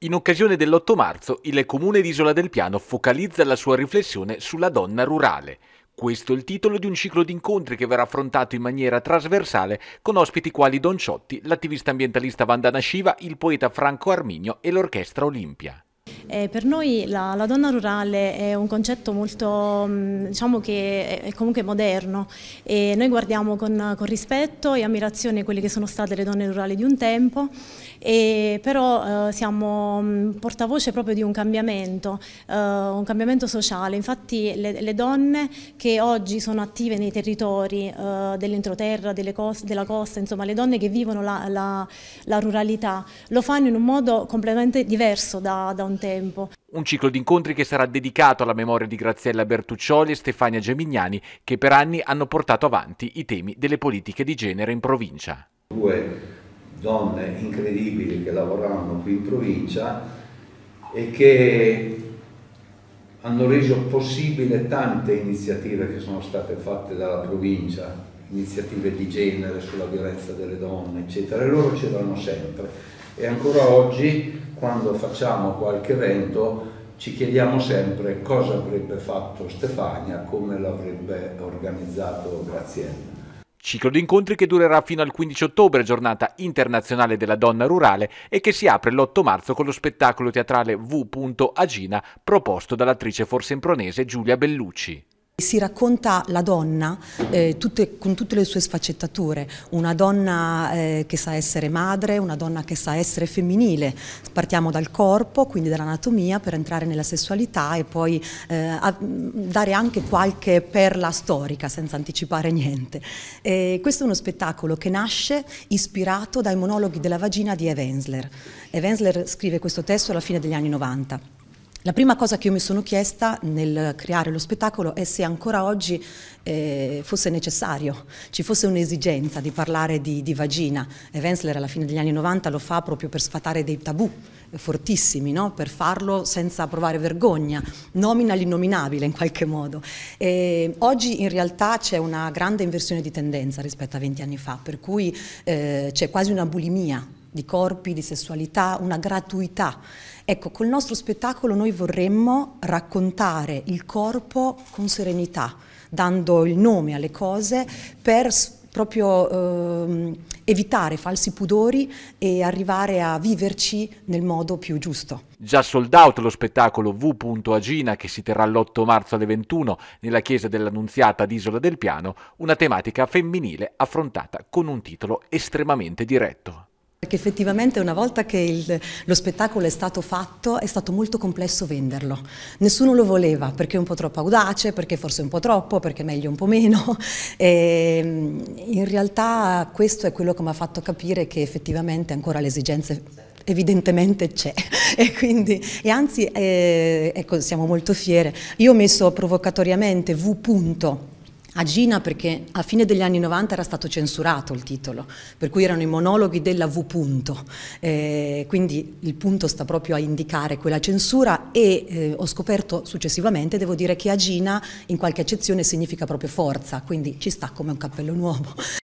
In occasione dell'8 marzo, il comune di Isola del Piano focalizza la sua riflessione sulla donna rurale. Questo è il titolo di un ciclo di incontri che verrà affrontato in maniera trasversale con ospiti quali Don Ciotti, l'attivista ambientalista Vandana Shiva, il poeta Franco Arminio e l'Orchestra Olimpia. Eh, per noi la, la, donna rurale è un concetto molto, mm, diciamo che è comunque moderno e noi guardiamo con, con rispetto e ammirazione quelle che sono state le donne rurali di un tempo, e però eh, siamo mm, portavoce proprio di un cambiamento, eh, un cambiamento sociale. Infatti le, le, donne che oggi sono attive nei territori eh, dell'entroterra, della costa, insomma le donne che vivono la, la, la, ruralità, lo fanno in un modo completamente diverso da, da un tempo tempo. Un ciclo di incontri che sarà dedicato alla memoria di Graziella Bertuccioli e Stefania Gemignani, che per anni hanno portato avanti i temi delle politiche di genere in provincia. Due donne incredibili che lavoravano qui in provincia e che hanno reso possibile tante iniziative che sono state fatte dalla provincia, iniziative di genere sulla violenza delle donne, eccetera, e loro c'erano sempre. E ancora oggi, quando facciamo qualche evento, ci chiediamo sempre cosa avrebbe fatto Stefania, come l'avrebbe organizzato Graziella. Ciclo di incontri che durerà fino al 15 ottobre, giornata internazionale della donna rurale, e che si apre l'8 marzo con lo spettacolo teatrale V. Agina proposto dall'attrice forsempronese Giulia Bellucci. Si racconta la donna eh, tutte, con tutte le sue sfaccettature, una donna eh, che sa essere madre, una donna che sa essere femminile. Partiamo dal corpo, quindi dall'anatomia, per entrare nella sessualità e poi eh, dare anche qualche perla storica, senza anticipare niente. E eh, questo è uno spettacolo che nasce ispirato dai monologhi della vagina di Evensler. Evensler scrive questo testo alla fine degli anni 90. La prima cosa che io mi sono chiesta nel creare lo spettacolo è se ancora oggi eh, fosse necessario, ci fosse un'esigenza di parlare di, di vagina. E Wenzler alla fine degli anni 90 lo fa proprio per sfatare dei tabù eh, fortissimi, no? per farlo senza provare vergogna, nomina l'innominabile in qualche modo. E oggi in realtà c'è una grande inversione di tendenza rispetto a 20 anni fa, per cui eh, c'è quasi una bulimia di corpi, di sessualità, una gratuità. Ecco, col nostro spettacolo noi vorremmo raccontare il corpo con serenità, dando il nome alle cose per proprio eh, evitare falsi pudori e arrivare a viverci nel modo più giusto. Già sold out lo spettacolo V.Agina che si terrà l'8 marzo alle 21 nella chiesa dell'Annunziata ad Isola del Piano, una tematica femminile affrontata con un titolo estremamente diretto. Perché effettivamente una volta che il, lo spettacolo è stato fatto è stato molto complesso venderlo. Nessuno lo voleva perché è un po' troppo audace, perché forse un po' troppo, perché meglio un po' meno. E, ehm, in realtà questo è quello che mi ha fatto capire che effettivamente ancora le esigenze evidentemente c'è e quindi e anzi eh, ecco, siamo molto fiere. Io ho messo provocatoriamente V punto a Gina perché a fine degli anni 90 era stato censurato il titolo, per cui erano i monologhi della V. Punto. Eh, quindi il punto sta proprio a indicare quella censura e eh, ho scoperto successivamente, devo dire che Agina in qualche accezione significa proprio forza, quindi ci sta come un cappello nuovo.